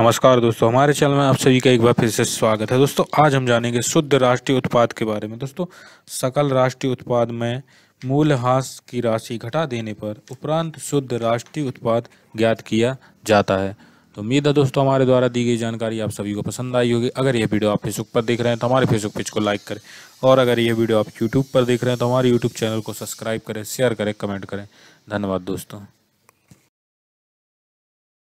नमस्कार दोस्तों हमारे चैनल में आप सभी का एक बार फिर से स्वागत है दोस्तों आज हम जानेंगे शुद्ध राष्ट्रीय उत्पाद के बारे में दोस्तों सकल राष्ट्रीय उत्पाद में मूलहास की राशि घटा देने पर उपरांत शुद्ध राष्ट्रीय उत्पाद ज्ञात किया जाता है तो उम्मीद है दोस्तों हमारे द्वारा दी गई जानकारी आप सभी को पसंद आई होगी अगर यह वीडियो आप फेसबुक पर देख रहे हैं तो हमारे फेसबुक पेज को लाइक करें और अगर यह वीडियो आप यूट्यूब पर देख रहे हैं तो हमारे यूट्यूब चैनल को सब्सक्राइब करें शेयर करें कमेंट करें धन्यवाद दोस्तों